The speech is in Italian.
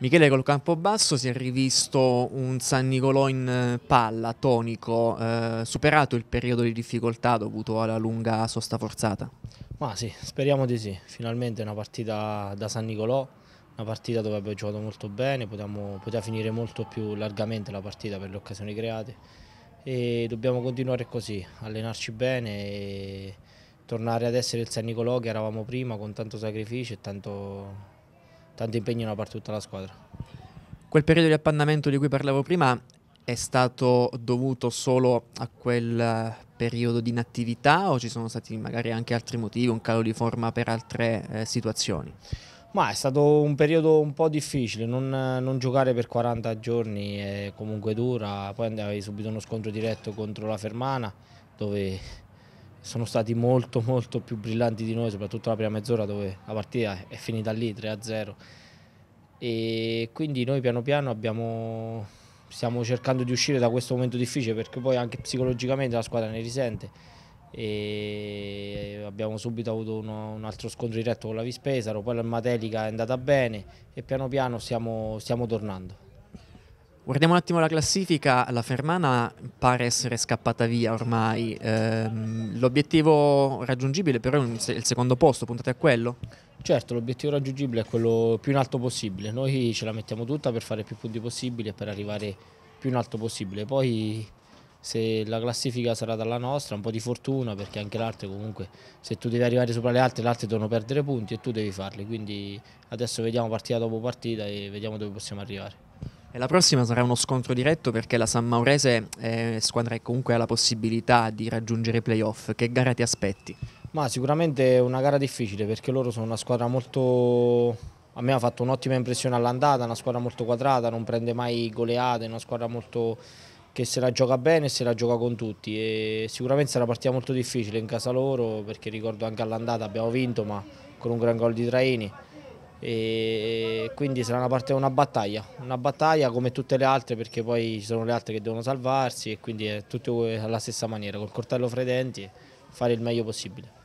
Michele col Campobasso si è rivisto un San Nicolò in eh, palla, tonico, eh, superato il periodo di difficoltà dovuto alla lunga sosta forzata? Ma sì, speriamo di sì, finalmente una partita da San Nicolò, una partita dove abbiamo giocato molto bene, potevamo, poteva finire molto più largamente la partita per le occasioni create e dobbiamo continuare così, allenarci bene e tornare ad essere il San Nicolò che eravamo prima con tanto sacrificio e tanto tanto impegno da parte di tutta la squadra. Quel periodo di appannamento di cui parlavo prima è stato dovuto solo a quel eh, periodo di inattività o ci sono stati magari anche altri motivi, un calo di forma per altre eh, situazioni? Ma è stato un periodo un po' difficile, non, non giocare per 40 giorni è comunque dura, poi andavi subito uno scontro diretto contro la Fermana dove sono stati molto molto più brillanti di noi, soprattutto la prima mezz'ora dove la partita è finita lì 3-0 e quindi noi piano piano abbiamo, stiamo cercando di uscire da questo momento difficile perché poi anche psicologicamente la squadra ne risente e abbiamo subito avuto uno, un altro scontro diretto con la Vispesaro, poi la Matelica è andata bene e piano piano stiamo, stiamo tornando. Guardiamo un attimo la classifica, la Fermana pare essere scappata via ormai, ehm, l'obiettivo raggiungibile però è il secondo posto, puntate a quello? Certo, l'obiettivo raggiungibile è quello più in alto possibile, noi ce la mettiamo tutta per fare più punti possibili e per arrivare più in alto possibile, poi se la classifica sarà dalla nostra, un po' di fortuna perché anche l'arte comunque se tu devi arrivare sopra le altre, le altre devono perdere punti e tu devi farli, quindi adesso vediamo partita dopo partita e vediamo dove possiamo arrivare. E la prossima sarà uno scontro diretto perché la San Maurese è squadra che comunque ha la possibilità di raggiungere i playoff. Che gara ti aspetti? Ma sicuramente è una gara difficile perché loro sono una squadra molto... A me ha fatto un'ottima impressione all'andata, una squadra molto quadrata, non prende mai goleate, è una squadra molto che se la gioca bene e se la gioca con tutti. E sicuramente sarà una partita molto difficile in casa loro perché ricordo anche all'andata abbiamo vinto ma con un gran gol di Traini e quindi sarà una, parte, una battaglia, una battaglia come tutte le altre perché poi ci sono le altre che devono salvarsi e quindi è tutto alla stessa maniera, col cortello fra i denti fare il meglio possibile.